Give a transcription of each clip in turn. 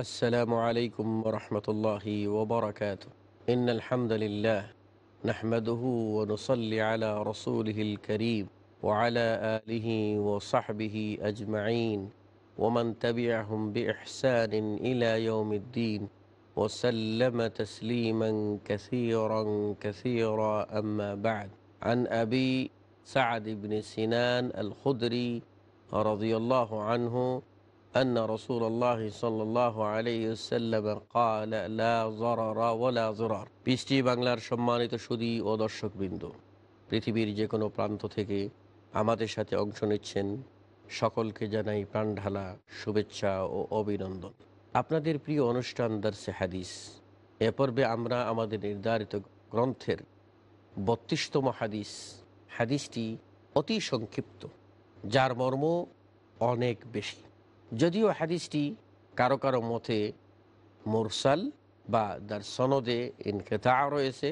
السلام عليكم ورحمة الله وبركاته إن الحمد لله نحمده ونصلي على رسوله الكريم وعلى آله وصحبه أجمعين ومن تبعهم بإحسان إلى يوم الدين وسلم تسليما كثيرا كثيرا أما بعد عن أبي سعد بن سنان الخدري رضي الله عنه أن رسول الله صلى الله عليه وسلم قال لا ضرر বাংলার সম্মানিত সুদী ও দর্শকবৃন্দ পৃথিবীর যে কোনো প্রান্ত থেকে আমাদের সাথে অংশ নিচ্ছেন সকলকে জানাই প্রাণঢালা শুভেচ্ছা ও অভিনন্দন আপনাদের প্রিয় অনুষ্ঠান দার্সে হাদিস এ পর্বে আমরা আমাদের নির্ধারিত গ্রন্থের বত্রিশতম হাদিস হাদিসটি অতি সংক্ষিপ্ত যার মর্ম অনেক বেশি যদিও হাদিসটি কারো কারো মতে মোরসাল বা তার সনদে ইনকেতা রয়েছে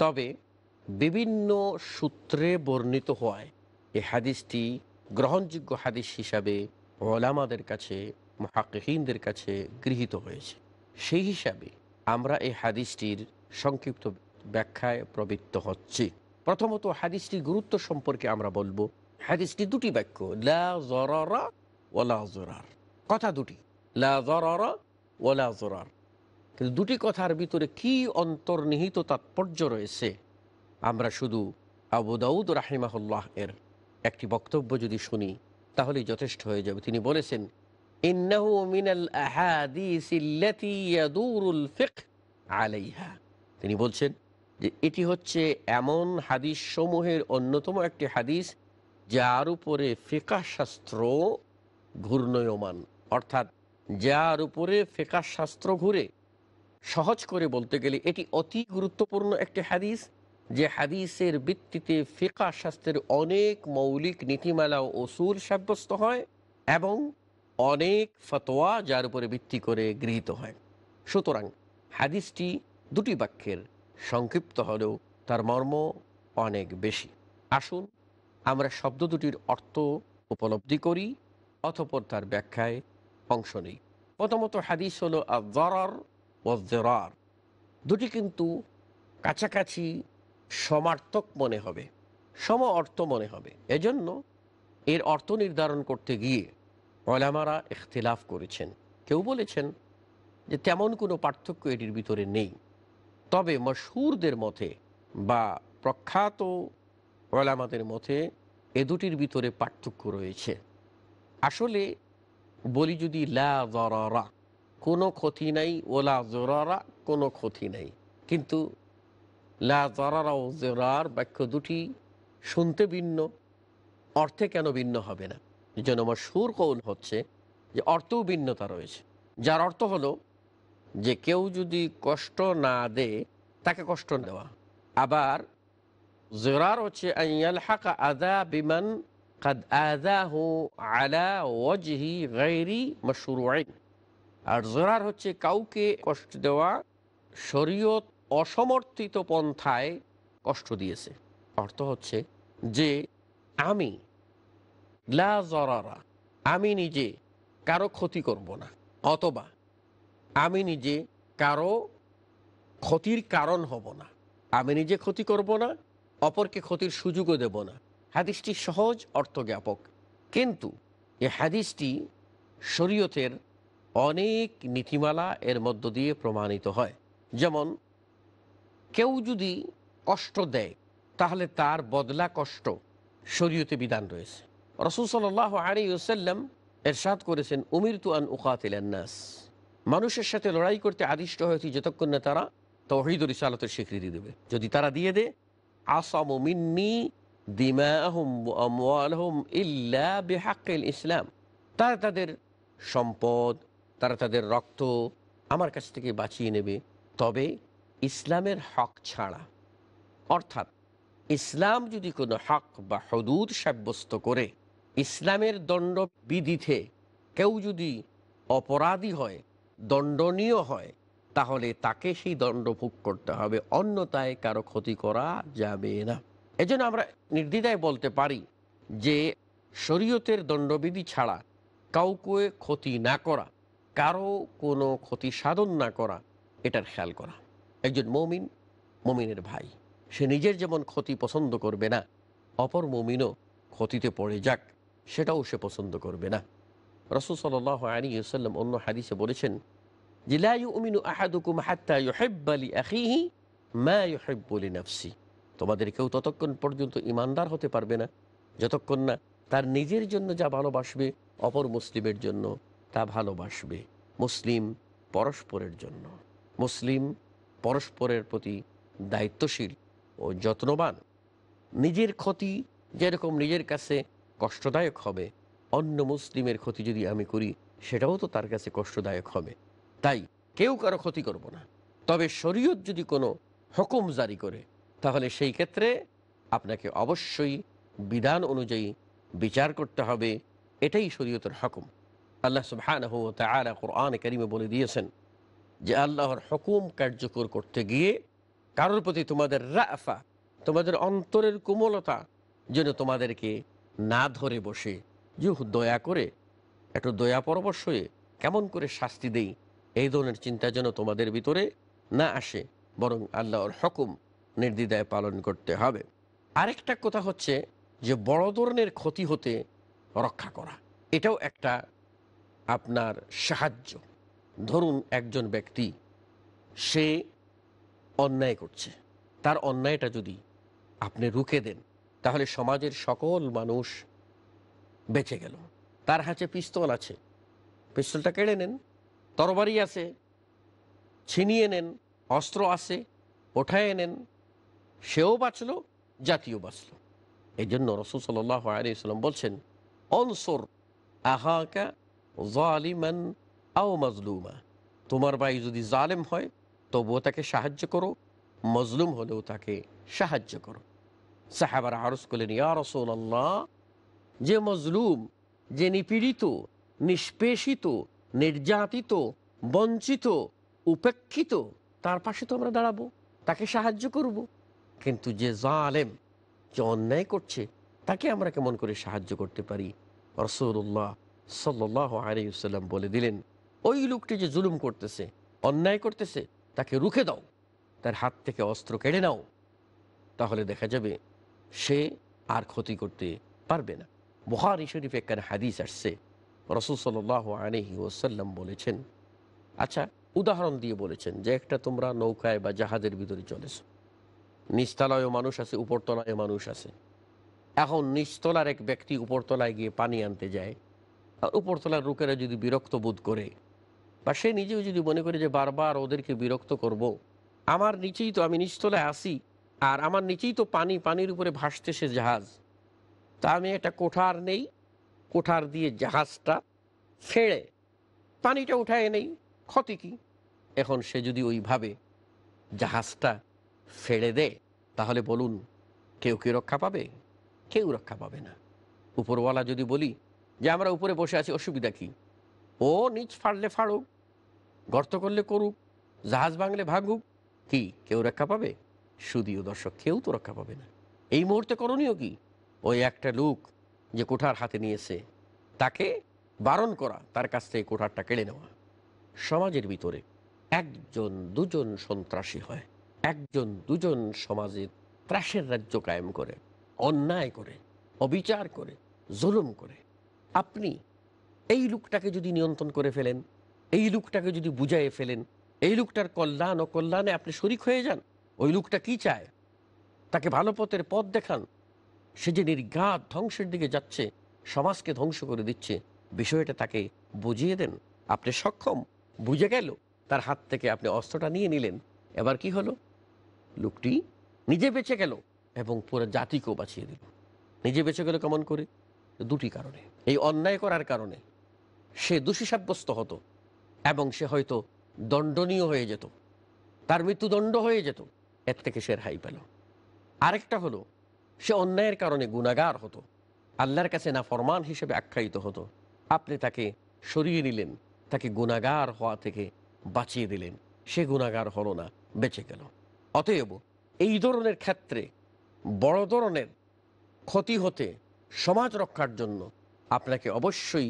তবে বিভিন্ন সূত্রে বর্ণিত হওয়ায় এই হাদিসটি গ্রহণযোগ্য হাদিস হিসাবে ওলামাদের কাছে মহাকিনদের কাছে গৃহীত হয়েছে সেই হিসাবে আমরা এই হাদিসটির সংক্ষিপ্ত ব্যাখ্যায় প্রবৃত্ত হচ্ছি প্রথমত হাদিসটির গুরুত্ব সম্পর্কে আমরা বলবো হাদিসটি দুটি বাক্য লা ওলা কথা দুটি লা কিন্তু দুটি কথার ভিতরে কি অন্তর্নিহিত তাৎপর্য রয়েছে আমরা শুধু আবু দাউদ রাহিমাহুল্লাহ এর একটি বক্তব্য যদি শুনি তাহলেই যথেষ্ট হয়ে যাবে তিনি বলেছেন মিনাল আলাইহা তিনি বলছেন যে এটি হচ্ছে এমন হাদিস সমূহের অন্যতম একটি হাদিস যার উপরে শাস্ত্র ঘূর্ণয়মান অর্থাৎ যার উপরে ফেকার শাস্ত্র ঘুরে সহজ করে বলতে গেলে এটি অতি গুরুত্বপূর্ণ একটি হাদিস যে হাদিসের ভিত্তিতে ফেকা শাস্ত্রের অনেক মৌলিক নীতিমালা ও অসুল সাব্যস্ত হয় এবং অনেক ফতোয়া যার উপরে ভিত্তি করে গৃহীত হয় সুতরাং হাদিসটি দুটি বাক্যের সংক্ষিপ্ত হলেও তার মর্ম অনেক বেশি আসুন আমরা শব্দ দুটির অর্থ উপলব্ধি করি অথপর তার ব্যাখ্যায় অংশ নেই প্রথমত হাদিস হল আর ও জরার দুটি কিন্তু কাছাকাছি সমার্থক মনে হবে সম অর্থ মনে হবে এজন্য এর অর্থ নির্ধারণ করতে গিয়ে অলামারা ইখতিলাফ করেছেন কেউ বলেছেন যে তেমন কোনো পার্থক্য এটির ভিতরে নেই তবে মশহুরদের মতে বা প্রখ্যাত অলামাদের মতে এ দুটির ভিতরে পার্থক্য রয়েছে আসলে বলি যদি লা কোনো ক্ষতি নাই ওলা জোরারা কোনো ক্ষতি নাই কিন্তু লা জরারা ও জোরার বাক্য দুটি শুনতে ভিন্ন অর্থে কেন ভিন্ন হবে না যেন আমার সুর কৌল হচ্ছে যে অর্থও ভিন্নতা রয়েছে যার অর্থ হলো যে কেউ যদি কষ্ট না দে তাকে কষ্ট দেওয়া আবার জোরার হচ্ছে আদা বিমান কাদ আদাহু আলা ওয়াজহি গাইরি মশরুআইন আর জরার হচ্ছে কাউকে কষ্ট দেওয়া শরীয়ত অসমর্থিত পন্থায় কষ্ট দিয়েছে অর্থ হচ্ছে যে আমি লা জরারা আমি নিজে কারো ক্ষতি করব না অথবা আমি নিজে কারো ক্ষতির কারণ হব না আমি নিজে ক্ষতি করব না অপরকে ক্ষতির সুযোগও দেব না হাদিসটি সহজ অর্থজ্ঞাপক কিন্তু এ হাদিসটি শরীয়তের অনেক নীতিমালা এর মধ্য দিয়ে প্রমাণিত হয় যেমন কেউ যদি কষ্ট দেয় তাহলে তার বদলা কষ্ট শরীয়তে বিধান রয়েছে রসুল সাল্লাহ আলী ওসাল্লাম এরশাদ করেছেন উমির তুয়ান উকাতিলান্নাস মানুষের সাথে লড়াই করতে আদিষ্ট হয়েছি যতক্ষণ না তারা তহিদুর ইসালতের স্বীকৃতি দেবে যদি তারা দিয়ে দেয় আসাম মিন্নি ইসলাম তারা তাদের সম্পদ তারা তাদের রক্ত আমার কাছ থেকে বাঁচিয়ে নেবে তবে ইসলামের হক ছাড়া অর্থাৎ ইসলাম যদি কোনো হক বা হদুদ সাব্যস্ত করে ইসলামের দণ্ডবিধিতে কেউ যদি অপরাধী হয় দণ্ডনীয় হয় তাহলে তাকে সেই দণ্ড ভোগ করতে হবে অন্যতায় কারো ক্ষতি করা যাবে না এজন্য আমরা নির্দ্বিধায় বলতে পারি যে শরীয়তের দণ্ডবিধি ছাড়া কাউকে ক্ষতি না করা কারো কোনো ক্ষতি সাধন না করা এটার খেয়াল করা একজন মমিন মমিনের ভাই সে নিজের যেমন ক্ষতি পছন্দ করবে না অপর মমিনও ক্ষতিতে পড়ে যাক সেটাও সে পছন্দ করবে না রসুল সাল্লাহ আলী সাল্লাম অন্য হাদিসে বলেছেন জিলাইউ উমিনু আহাদুকুম হাত্তা ইহেব্বালি আখিহি মা বলি নাফসি তোমাদের কেউ ততক্ষণ পর্যন্ত ইমানদার হতে পারবে না যতক্ষণ না তার নিজের জন্য যা ভালোবাসবে অপর মুসলিমের জন্য তা ভালোবাসবে মুসলিম পরস্পরের জন্য মুসলিম পরস্পরের প্রতি দায়িত্বশীল ও যত্নবান নিজের ক্ষতি যেরকম নিজের কাছে কষ্টদায়ক হবে অন্য মুসলিমের ক্ষতি যদি আমি করি সেটাও তো তার কাছে কষ্টদায়ক হবে তাই কেউ কারো ক্ষতি করব না তবে শরীয়ত যদি কোনো হকুম জারি করে তাহলে সেই ক্ষেত্রে আপনাকে অবশ্যই বিধান অনুযায়ী বিচার করতে হবে এটাই শরীয়তের হকুম আল্লাহ সুহান কোরআন করিমে বলে দিয়েছেন যে আল্লাহর হকুম কার্যকর করতে গিয়ে কারোর প্রতি তোমাদের রাফা তোমাদের অন্তরের কোমলতা যেন তোমাদেরকে না ধরে বসে যুহ দয়া করে একটু দয়া পরামর্শ হয়ে কেমন করে শাস্তি দেই এই ধরনের চিন্তা যেন তোমাদের ভিতরে না আসে বরং আল্লাহর হকুম নির্দিদায় পালন করতে হবে আরেকটা কথা হচ্ছে যে বড় ধরনের ক্ষতি হতে রক্ষা করা এটাও একটা আপনার সাহায্য ধরুন একজন ব্যক্তি সে অন্যায় করছে তার অন্যায়টা যদি আপনি রুখে দেন তাহলে সমাজের সকল মানুষ বেঁচে গেল তার হাতে পিস্তল আছে পিস্তলটা কেড়ে নেন তরবারি আছে ছিনিয়ে নেন অস্ত্র আছে ওঠায় নেন সেও বাঁচল জাতিও বাঁচল এই জন্য রসুল সাল্লাহ আলিয়াল্লাম বলছেন অনসর আহাকা আও তোমার ভাই যদি জালেম হয় তবুও তাকে সাহায্য করো মজলুম হলেও তাকে সাহায্য করো সাহাবার আরস করলেন ইয়া রসুল আল্লাহ যে মজলুম যে নিপীড়িত নিষ্পেষিত নির্যাতিত বঞ্চিত উপেক্ষিত তার পাশে তো আমরা দাঁড়াবো তাকে সাহায্য করব। কিন্তু যে জালেম যে অন্যায় করছে তাকে আমরা কেমন করে সাহায্য করতে পারি রসৌল্লাহ সাল্লাহ আলাইসাল্লাম বলে দিলেন ওই লোকটি যে জুলুম করতেছে অন্যায় করতেছে তাকে রুখে দাও তার হাত থেকে অস্ত্র কেড়ে নাও তাহলে দেখা যাবে সে আর ক্ষতি করতে পারবে না বুহারি শরীফ একখানে হাদিস আসছে রসুল সাল্লাহ আলহি ওসাল্লাম বলেছেন আচ্ছা উদাহরণ দিয়ে বলেছেন যে একটা তোমরা নৌকায় বা জাহাজের ভিতরে চলেছো নিচতলায়ও মানুষ আছে উপরতলায় মানুষ আছে এখন নিচতলার এক ব্যক্তি উপরতলায় গিয়ে পানি আনতে যায় আর উপরতলার রুকেরা যদি বিরক্ত বোধ করে বা সে নিজেও যদি মনে করে যে বারবার ওদেরকে বিরক্ত করব। আমার নিচেই তো আমি নিচতলায় আসি আর আমার নিচেই তো পানি পানির উপরে ভাসতে সে জাহাজ তা আমি একটা কোঠার নেই কোঠার দিয়ে জাহাজটা ফেড়ে পানিটা উঠায় নেই ক্ষতি কি এখন সে যদি ওইভাবে জাহাজটা ফেড়ে দেয় তাহলে বলুন কেউ কি রক্ষা পাবে কেউ রক্ষা পাবে না উপরওয়ালা যদি বলি যে আমরা উপরে বসে আছি অসুবিধা কি ও নিচ ফাড়লে ফাড়ুক গর্ত করলে করুক জাহাজ ভাঙলে ভাঙুক কি কেউ রক্ষা পাবে সুদীয় দর্শক কেউ তো রক্ষা পাবে না এই মুহূর্তে করণীয় কি ওই একটা লোক যে কোঠার হাতে নিয়েছে তাকে বারণ করা তার কাছ থেকে কোঠারটা কেড়ে নেওয়া সমাজের ভিতরে একজন দুজন সন্ত্রাসী হয় একজন দুজন সমাজে ত্রাসের রাজ্য কায়েম করে অন্যায় করে অবিচার করে জুলুম করে আপনি এই লোকটাকে যদি নিয়ন্ত্রণ করে ফেলেন এই লোকটাকে যদি বুঝাইয়ে ফেলেন এই লোকটার কল্যাণ ও কল্যাণে আপনি শরিক হয়ে যান ওই লোকটা কি চায় তাকে ভালো পথের পথ দেখান সে যে নির্ঘাত ধ্বংসের দিকে যাচ্ছে সমাজকে ধ্বংস করে দিচ্ছে বিষয়টা তাকে বুঝিয়ে দেন আপনি সক্ষম বুঝে গেল তার হাত থেকে আপনি অস্ত্রটা নিয়ে নিলেন এবার কি হলো লোকটি নিজে বেঁচে গেল এবং পুরো জাতিকেও বাঁচিয়ে দিল নিজে বেঁচে গেল কেমন করে দুটি কারণে এই অন্যায় করার কারণে সে দোষী সাব্যস্ত হতো এবং সে হয়তো দণ্ডনীয় হয়ে যেত তার মৃত্যুদণ্ড হয়ে যেত এর থেকে সে রেহাই পেল আরেকটা হলো সে অন্যায়ের কারণে গুণাগার হতো আল্লাহর কাছে না ফরমান হিসেবে আখ্যায়িত হতো আপনি তাকে সরিয়ে নিলেন তাকে গুণাগার হওয়া থেকে বাঁচিয়ে দিলেন সে গুণাগার হলো না বেঁচে গেল অতএব এই ধরনের ক্ষেত্রে বড় ধরনের ক্ষতি হতে সমাজ রক্ষার জন্য আপনাকে অবশ্যই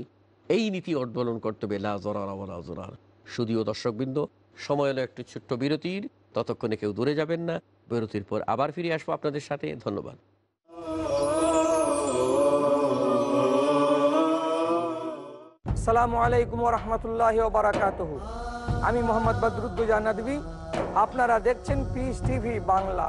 এই নীতি অর্ডবলন করতে হবে লাজরার শুধুও দর্শকবৃন্দ সময় হলো একটি ছোট্ট বিরতির ততক্ষণে কেউ দূরে যাবেন না বিরতির পর আবার ফিরে আসবো আপনাদের সাথে ধন্যবাদ আসসালামু আলাইকুম রহমতুল্লাহ বারাকাত আমি মোহাম্মদ বদরুদ্দোজা নদী আপনারা দেখছেন পিস টিভি বাংলা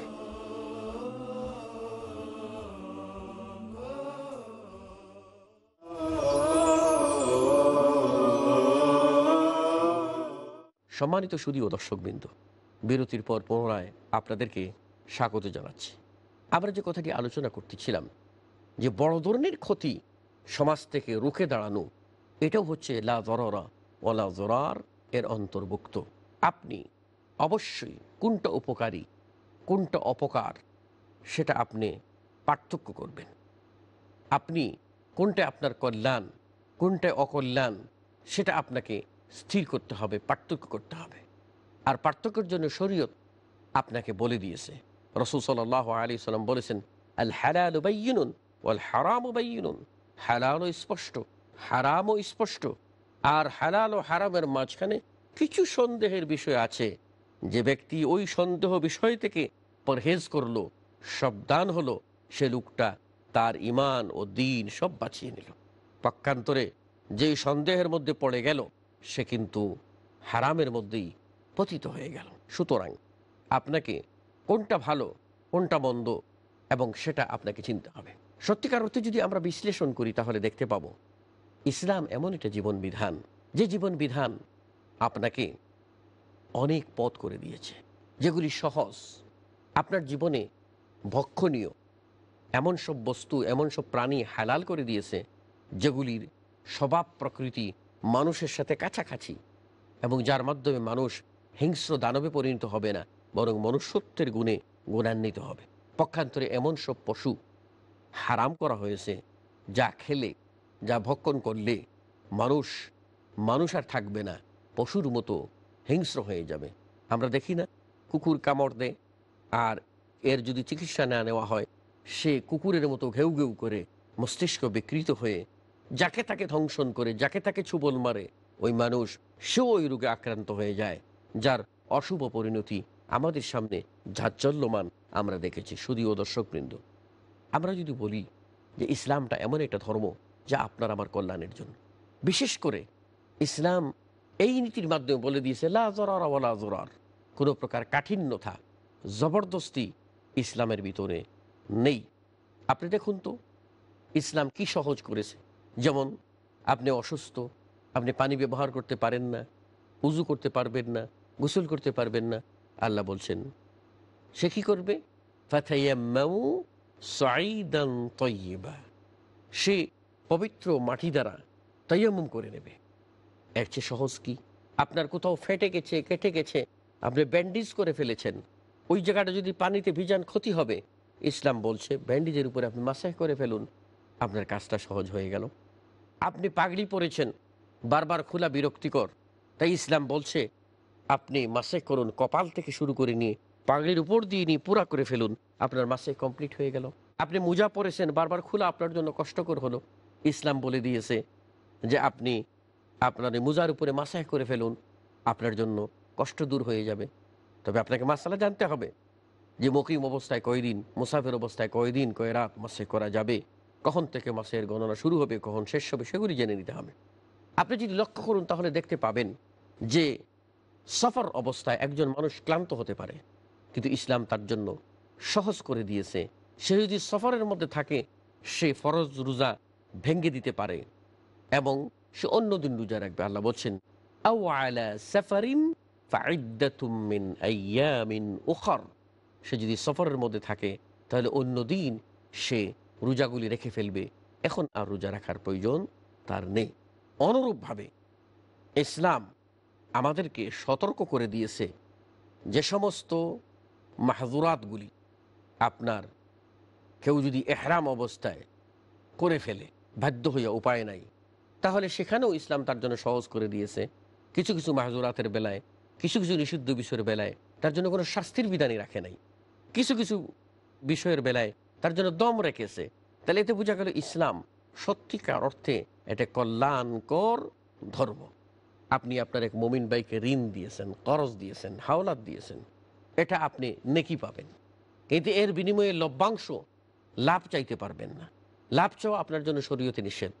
সম্মানিত সুদীয় দর্শকবৃন্দ বিরতির পর পুনরায় আপনাদেরকে স্বাগত জানাচ্ছি আমরা যে কথাটি আলোচনা করতেছিলাম যে বড় ধরনের ক্ষতি সমাজ থেকে রুখে দাঁড়ানো এটাও হচ্ছে লা জররা ওলা জরার এর অন্তর্ভুক্ত আপনি অবশ্যই কোনটা উপকারী কোনটা অপকার সেটা আপনি পার্থক্য করবেন আপনি কোনটা আপনার কল্যাণ কোনটা অকল্যাণ সেটা আপনাকে স্থির করতে হবে পার্থক্য করতে হবে আর পার্থক্যের জন্য শরীয়ত আপনাকে বলে দিয়েছে রসুল সাল আলী সাল্লাম বলেছেন আল হ্যাল ওয়াল হারাম উবাইনুন হালালও স্পষ্ট হারামও স্পষ্ট আর হালাল ও হারামের মাঝখানে কিছু সন্দেহের বিষয় আছে যে ব্যক্তি ওই সন্দেহ বিষয় থেকে পরহেজ করলো শব্দান হলো সে লোকটা তার ইমান ও দিন সব বাঁচিয়ে নিল পক্ষান্তরে যেই সন্দেহের মধ্যে পড়ে গেল সে কিন্তু হারামের মধ্যেই পতিত হয়ে গেল সুতরাং আপনাকে কোনটা ভালো কোনটা মন্দ এবং সেটা আপনাকে চিনতে হবে সত্যিকার অর্থে যদি আমরা বিশ্লেষণ করি তাহলে দেখতে পাব ইসলাম এমন একটা জীবন বিধান যে জীবন বিধান আপনাকে অনেক পথ করে দিয়েছে যেগুলি সহজ আপনার জীবনে ভক্ষণীয় এমন সব বস্তু এমন সব প্রাণী হালাল করে দিয়েছে যেগুলির স্বভাব প্রকৃতি মানুষের সাথে কাছাকাছি এবং যার মাধ্যমে মানুষ হিংস্র দানবে পরিণত হবে না বরং মনুষ্যত্বের গুণে গুণান্বিত হবে পক্ষান্তরে এমন সব পশু হারাম করা হয়েছে যা খেলে যা ভক্ষণ করলে মানুষ মানুষ আর থাকবে না পশুর মতো হিংস্র হয়ে যাবে আমরা দেখি না কুকুর কামড় দেয় আর এর যদি চিকিৎসা না নেওয়া হয় সে কুকুরের মতো ঘেউ ঘেউ করে মস্তিষ্ক বিকৃত হয়ে যাকে তাকে ধ্বংসন করে যাকে তাকে ছুবল মারে ওই মানুষ সেও ওই রোগে আক্রান্ত হয়ে যায় যার অশুভ পরিণতি আমাদের সামনে ঝাচ্চল্যমান আমরা দেখেছি শুধুও দর্শকবৃন্দ আমরা যদি বলি যে ইসলামটা এমন একটা ধর্ম যা আপনার আমার কল্যাণের জন্য বিশেষ করে ইসলাম এই নীতির মাধ্যমে বলে দিয়েছে লাজরার কোনো প্রকার কাঠিন্যতা জবরদস্তি ইসলামের ভিতরে নেই আপনি দেখুন তো ইসলাম কি সহজ করেছে যেমন আপনি অসুস্থ আপনি পানি ব্যবহার করতে পারেন না উজু করতে পারবেন না গোসল করতে পারবেন না আল্লাহ বলছেন সে কী করবে সে পবিত্র মাটি দ্বারা তৈয়ামুম করে নেবে এর চেয়ে সহজ কি আপনার কোথাও ফেটে গেছে কেটে গেছে আপনি ব্যান্ডেজ করে ফেলেছেন ওই জায়গাটা যদি পানিতে ভিজান ক্ষতি হবে ইসলাম বলছে ব্যান্ডেজের উপরে আপনি মাসাহ করে ফেলুন আপনার কাজটা সহজ হয়ে গেল আপনি পাগড়ি পরেছেন বারবার খোলা বিরক্তিকর তাই ইসলাম বলছে আপনি মাসে করুন কপাল থেকে শুরু করে নিয়ে পাগড়ির উপর দিয়ে নিয়ে পুরা করে ফেলুন আপনার মাসে কমপ্লিট হয়ে গেল আপনি মোজা পরেছেন বারবার খোলা আপনার জন্য কষ্টকর হলো ইসলাম বলে দিয়েছে যে আপনি আপনার মোজার উপরে মাসাহ করে ফেলুন আপনার জন্য কষ্ট দূর হয়ে যাবে তবে আপনাকে মাসালা জানতে হবে যে মকিম অবস্থায় কয়দিন মুসাফের অবস্থায় কয়দিন কয় রাত মাসে করা যাবে কখন থেকে মাসের গণনা শুরু হবে কখন শেষ হবে সেগুলি জেনে নিতে হবে আপনি যদি লক্ষ্য করুন তাহলে দেখতে পাবেন যে সফর অবস্থায় একজন মানুষ ক্লান্ত হতে পারে কিন্তু ইসলাম তার জন্য সহজ করে দিয়েছে সে যদি সফরের মধ্যে থাকে সে ফরজ রোজা ভেঙ্গে দিতে পারে এবং সে অন্য দিন রোজা রাখবে আল্লাহ বলছেন সে যদি সফরের মধ্যে থাকে তাহলে অন্য দিন সে রোজাগুলি রেখে ফেলবে এখন আর রোজা রাখার প্রয়োজন তার নেই অনুরূপভাবে ইসলাম আমাদেরকে সতর্ক করে দিয়েছে যে সমস্ত মাহজুরাতগুলি আপনার কেউ যদি এহরাম অবস্থায় করে ফেলে বাধ্য হইয়া উপায় নাই তাহলে সেখানেও ইসলাম তার জন্য সহজ করে দিয়েছে কিছু কিছু মাহজুরাতের বেলায় কিছু কিছু নিষিদ্ধ বিষয়ের বেলায় তার জন্য কোনো শাস্তির বিধানই রাখে নাই কিছু কিছু বিষয়ের বেলায় তার জন্য দম রেখেছে তাহলে এতে বোঝা গেল ইসলাম সত্যিকার অর্থে এটা কল্যাণকর ধর্ম আপনি আপনার এক মমিন ভাইকে ঋণ দিয়েছেন করজ দিয়েছেন হাওলাত দিয়েছেন এটা আপনি নেকি পাবেন কিন্তু এর বিনিময়ে লভ্যাংশ লাভ চাইতে পারবেন না লাভ চাও আপনার জন্য শরীয়তে নিষেধ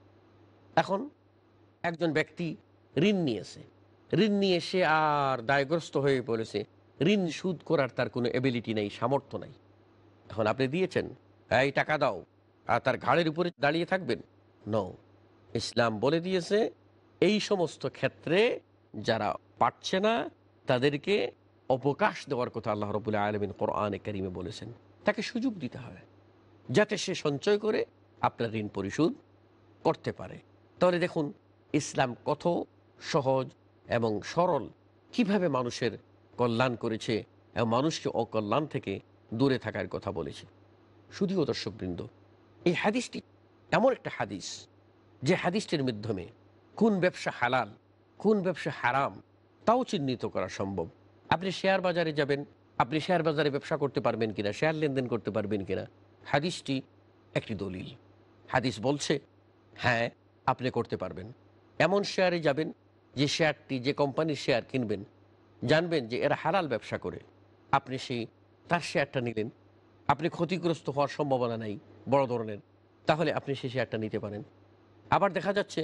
এখন একজন ব্যক্তি ঋণ নিয়েছে ঋণ নিয়ে সে আর দায়গ্রস্ত হয়ে বলেছে ঋণ সুদ করার তার কোনো এবিলিটি নেই সামর্থ্য নাই এখন আপনি দিয়েছেন এই টাকা দাও আর তার ঘাড়ের উপরে দাঁড়িয়ে থাকবেন ন ইসলাম বলে দিয়েছে এই সমস্ত ক্ষেত্রে যারা পারছে না তাদেরকে অবকাশ দেওয়ার কথা আল্লাহ রবুল্লাহ আলমিন কোরআনে করিমে বলেছেন তাকে সুযোগ দিতে হবে যাতে সে সঞ্চয় করে আপনার ঋণ পরিশোধ করতে পারে তাহলে দেখুন ইসলাম কত সহজ এবং সরল কিভাবে মানুষের কল্যাণ করেছে এবং মানুষকে অকল্যাণ থেকে দূরে থাকার কথা বলেছে শুধুও দর্শকবৃন্দ এই হাদিসটি এমন একটা হাদিস যে হাদিসটির মাধ্যমে কোন ব্যবসা হালাল কোন ব্যবসা হারাম তাও চিহ্নিত করা সম্ভব আপনি শেয়ার বাজারে যাবেন আপনি শেয়ার বাজারে ব্যবসা করতে পারবেন কিনা শেয়ার লেনদেন করতে পারবেন কিনা হাদিসটি একটি দলিল হাদিস বলছে হ্যাঁ আপনি করতে পারবেন এমন শেয়ারে যাবেন যে শেয়ারটি যে কোম্পানির শেয়ার কিনবেন জানবেন যে এরা হালাল ব্যবসা করে আপনি সেই তার শেয়ারটা নিলেন আপনি ক্ষতিগ্রস্ত হওয়ার সম্ভাবনা নাই বড় ধরনের তাহলে আপনি শেষে একটা নিতে পারেন আবার দেখা যাচ্ছে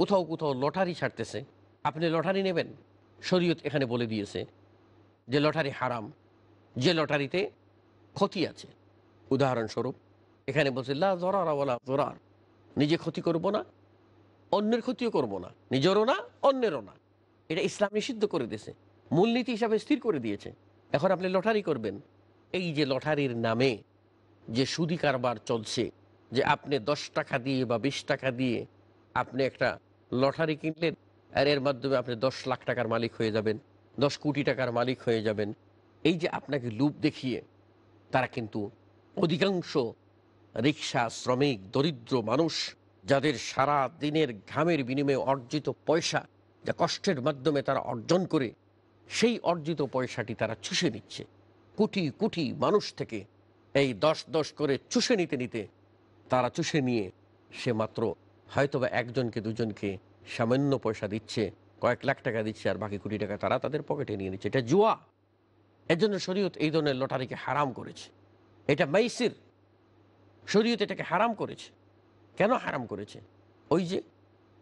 কোথাও কোথাও লটারি ছাড়তেছে আপনি লটারি নেবেন শরীয়ত এখানে বলে দিয়েছে যে লটারি হারাম যে লটারিতে ক্ষতি আছে উদাহরণস্বরূপ এখানে বলছে লা জরারাওয়ালা জরার নিজে ক্ষতি করব না অন্যের ক্ষতিও করব না নিজেরও না অন্যেরও না এটা ইসলাম নিষিদ্ধ করে দিয়েছে মূলনীতি হিসাবে স্থির করে দিয়েছে এখন আপনি লটারি করবেন এই যে লটারির নামে যে সুদি কারবার চলছে যে আপনি দশ টাকা দিয়ে বা বিশ টাকা দিয়ে আপনি একটা লটারি কিনলেন আর এর মাধ্যমে আপনি দশ লাখ টাকার মালিক হয়ে যাবেন দশ কোটি টাকার মালিক হয়ে যাবেন এই যে আপনাকে লুপ দেখিয়ে তারা কিন্তু অধিকাংশ রিক্সা শ্রমিক দরিদ্র মানুষ যাদের সারা দিনের ঘামের বিনিময়ে অর্জিত পয়সা যা কষ্টের মাধ্যমে তারা অর্জন করে সেই অর্জিত পয়সাটি তারা চুষে নিচ্ছে কুটি কুটি মানুষ থেকে এই দশ দশ করে চুষে নিতে নিতে তারা চুষে নিয়ে সে মাত্র হয়তোবা একজনকে দুজনকে সামান্য পয়সা দিচ্ছে কয়েক লাখ টাকা দিচ্ছে আর বাকি কোটি টাকা তারা তাদের পকেটে নিয়ে নিচ্ছে এটা জুয়া এর জন্য শরীয়ত এই ধরনের লটারিকে হারাম করেছে এটা মাইসির শরীয়ত এটাকে হারাম করেছে কেন হারাম করেছে ওই যে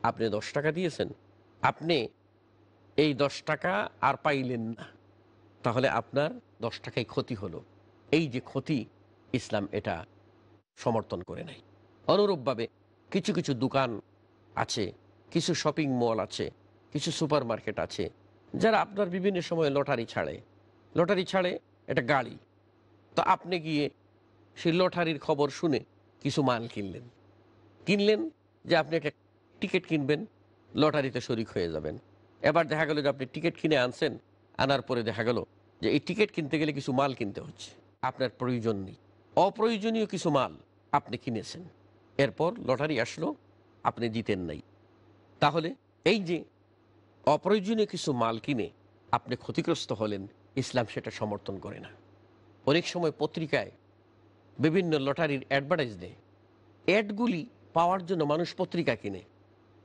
আপনি দশ টাকা দিয়েছেন আপনি এই দশ টাকা আর পাইলেন না তাহলে আপনার দশ টাকায় ক্ষতি হলো এই যে ক্ষতি ইসলাম এটা সমর্থন করে নাই অনুরূপভাবে কিছু কিছু দোকান আছে কিছু শপিং মল আছে কিছু সুপার মার্কেট আছে যারা আপনার বিভিন্ন সময়ে লটারি ছাড়ে লটারি ছাড়ে এটা গাড়ি তো আপনি গিয়ে সেই লটারির খবর শুনে কিছু মাল কিনলেন কিনলেন যে আপনি একটা টিকিট কিনবেন লটারিতে শরিক হয়ে যাবেন এবার দেখা গেল যে আপনি টিকিট কিনে আনছেন আনার পরে দেখা গেল যে এই টিকিট কিনতে গেলে কিছু মাল কিনতে হচ্ছে আপনার প্রয়োজন নেই অপ্রয়োজনীয় কিছু মাল আপনি কিনেছেন এরপর লটারি আসলো আপনি জিতেন নাই তাহলে এই যে অপ্রয়োজনীয় কিছু মাল কিনে আপনি ক্ষতিগ্রস্ত হলেন ইসলাম সেটা সমর্থন করে না অনেক সময় পত্রিকায় বিভিন্ন লটারির অ্যাডভার্টাইজ দেয় অ্যাডগুলি পাওয়ার জন্য মানুষ পত্রিকা কিনে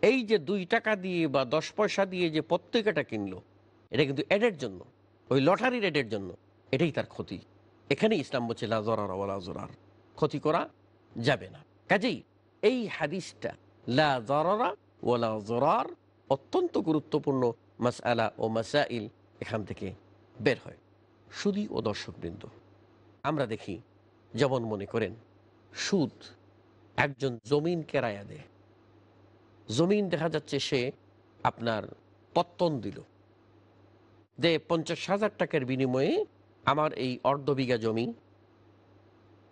এই যে দুই টাকা দিয়ে বা দশ পয়সা দিয়ে যে পত্রিকাটা কিনলো এটা কিন্তু এডের জন্য ওই লটারি রেডের জন্য এটাই তার ক্ষতি এখানে ইসলাম বলছে লাজরার ওয়ালা ক্ষতি করা যাবে না কাজেই এই হাদিসটা লা জরারা অত্যন্ত গুরুত্বপূর্ণ মাসআলা ও মাসাইল এখান থেকে বের হয় সুদী ও দর্শকবৃন্দ আমরা দেখি যেমন মনে করেন সুদ একজন জমিন কেরায়া দেয় জমিন দেখা যাচ্ছে সে আপনার পত্তন দিল যে পঞ্চাশ হাজার টাকার বিনিময়ে আমার এই অর্ধ বিঘা জমি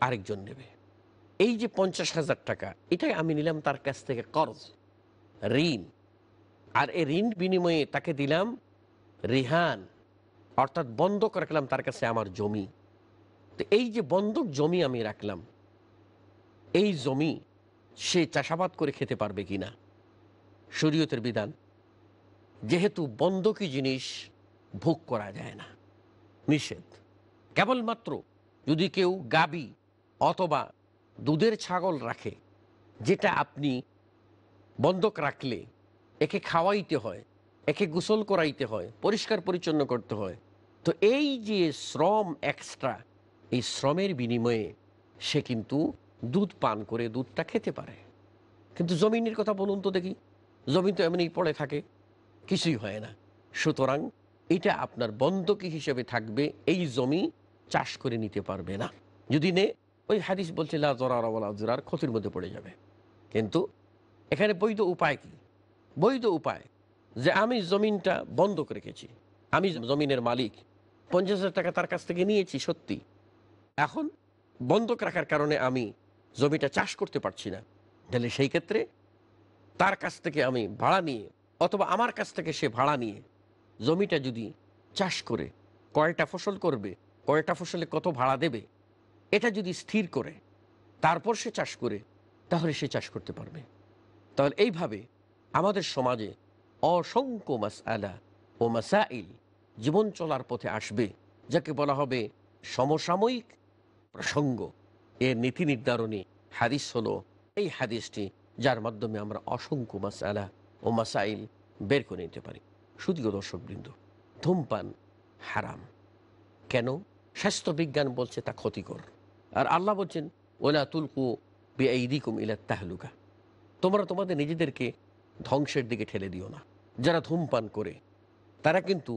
আরেকজন নেবে এই যে পঞ্চাশ হাজার টাকা এটাই আমি নিলাম তার কাছ থেকে কর্জ ঋণ আর এই ঋণ বিনিময়ে তাকে দিলাম রিহান অর্থাৎ বন্ধক রাখলাম তার কাছে আমার জমি তো এই যে বন্ধক জমি আমি রাখলাম এই জমি সে চাষাবাদ করে খেতে পারবে কিনা শরীয়তের বিধান যেহেতু বন্ধকি জিনিস ভোগ করা যায় না নিষেধ কেবলমাত্র যদি কেউ গাবি অথবা দুধের ছাগল রাখে যেটা আপনি বন্ধক রাখলে একে খাওয়াইতে হয় একে গোসল করাইতে হয় পরিষ্কার পরিচ্ছন্ন করতে হয় তো এই যে শ্রম এক্সট্রা এই শ্রমের বিনিময়ে সে কিন্তু দুধ পান করে দুধটা খেতে পারে কিন্তু জমিনের কথা বলুন তো দেখি জমিন তো এমনি পড়ে থাকে কিছুই হয় না সুতরাং এটা আপনার বন্ধকি হিসেবে থাকবে এই জমি চাষ করে নিতে পারবে না যদি নে ওই হাদিস বলছে লাজরার ক্ষতির মধ্যে পড়ে যাবে কিন্তু এখানে বৈধ উপায় কি বৈধ উপায় যে আমি জমিনটা বন্ধক রেখেছি আমি জমিনের মালিক পঞ্চাশ হাজার টাকা তার কাছ থেকে নিয়েছি সত্যি এখন বন্ধক রাখার কারণে আমি জমিটা চাষ করতে পারছি না তাহলে সেই ক্ষেত্রে তার কাছ থেকে আমি ভাড়া নিয়ে অথবা আমার কাছ থেকে সে ভাড়া নিয়ে জমিটা যদি চাষ করে কয়টা ফসল করবে কয়টা ফসলে কত ভাড়া দেবে এটা যদি স্থির করে তারপর সে চাষ করে তাহলে সে চাষ করতে পারবে তাহলে এইভাবে আমাদের সমাজে অসংখ্য মাস আলা ও মাসাইল জীবন চলার পথে আসবে যাকে বলা হবে সমসাময়িক প্রসঙ্গ এর নীতি নির্ধারণী হাদিস হলো এই হাদিসটি যার মাধ্যমে আমরা অসংখ্য মাসালা ও মাসাইল বের করে নিতে পারি শুধুও দর্শকবৃন্দ ধূমপান হারাম কেন স্বাস্থ্যবিজ্ঞান বলছে তা ক্ষতিকর আর আল্লাহ বলছেন ওলা তুলকু বেআইদিকুম ইলা তাহলুকা তোমরা তোমাদের নিজেদেরকে ধ্বংসের দিকে ঠেলে দিও না যারা ধূমপান করে তারা কিন্তু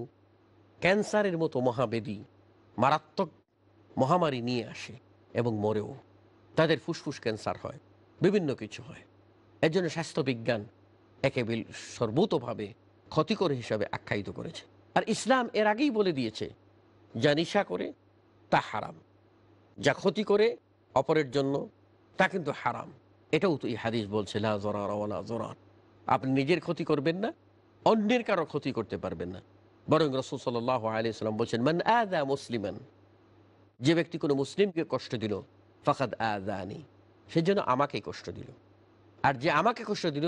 ক্যান্সারের মতো মহাবেদী মারাত্মক মহামারী নিয়ে আসে এবং মরেও তাদের ফুসফুস ক্যান্সার হয় বিভিন্ন কিছু হয় এর জন্য স্বাস্থ্যবিজ্ঞান একেবারে সর্বতভাবে ক্ষতিকর হিসাবে আখ্যায়িত করেছে আর ইসলাম এর আগেই বলে দিয়েছে যা নিশা করে তা হারাম যা ক্ষতি করে অপরের জন্য তা কিন্তু হারাম এটাও তো এই হাদিস বলছে লা জরারওয়ালা জরার আপনি নিজের ক্ষতি করবেন না অন্যের কারো ক্ষতি করতে পারবেন না বরং রসুল সাল্লাহ আলিয়াল্লাম বলছেন মান আদা মুসলিমান যে ব্যক্তি কোনো মুসলিমকে কষ্ট দিল ফাকাদ আদানি সে যেন আমাকে কষ্ট দিল আর যে আমাকে কষ্ট দিল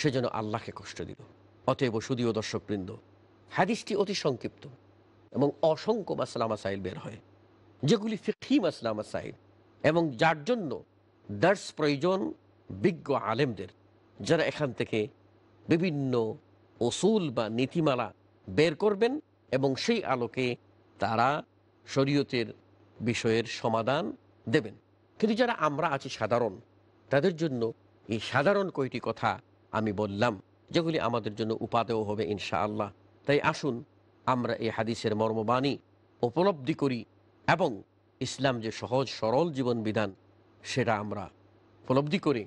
সে যেন আল্লাহকে কষ্ট দিল অতএব সুদীয় দর্শকবৃন্দ হাদিসটি অতি সংক্ষিপ্ত এবং অসংখ্য মাসলা সাইল বের হয় যেগুলি ফিকি মাসলা সাইল এবং যার জন্য দার্স প্রয়োজন বিজ্ঞ আলেমদের যারা এখান থেকে বিভিন্ন ওসুল বা নীতিমালা বের করবেন এবং সেই আলোকে তারা শরীয়তের বিষয়ের সমাধান দেবেন কিন্তু যারা আমরা আছি সাধারণ তাদের জন্য এই সাধারণ কয়টি কথা আমি বললাম যেগুলি আমাদের জন্য উপাদেয় হবে ইনশা আল্লাহ তাই আসুন আমরা এই হাদিসের মর্মবাণী উপলব্ধি করি এবং ইসলাম যে সহজ সরল জীবন বিধান সেটা আমরা উপলব্ধি করে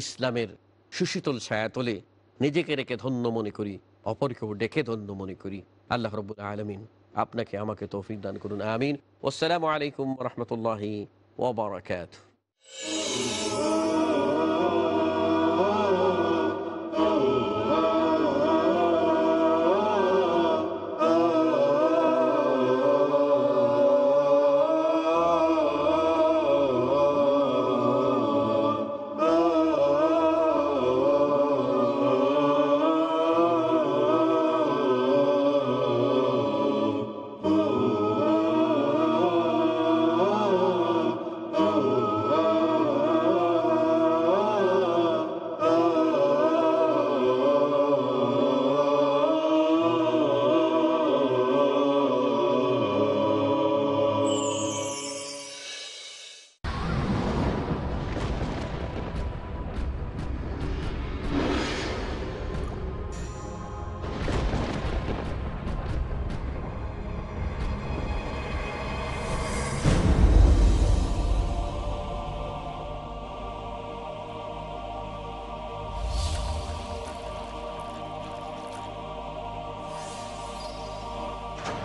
ইসলামের সুশীতল ছায়াতলে নিজেকে রেখে ধন্য মনে করি অপরকেও ডেকে ধন্য মনে করি আল্লাহ রবুল আলমিন আপনাকে আমাকে তৌফিক দান করুন আমিন আসসালামু আলাইকুম রহমতুল্লাহ ওবরাকাত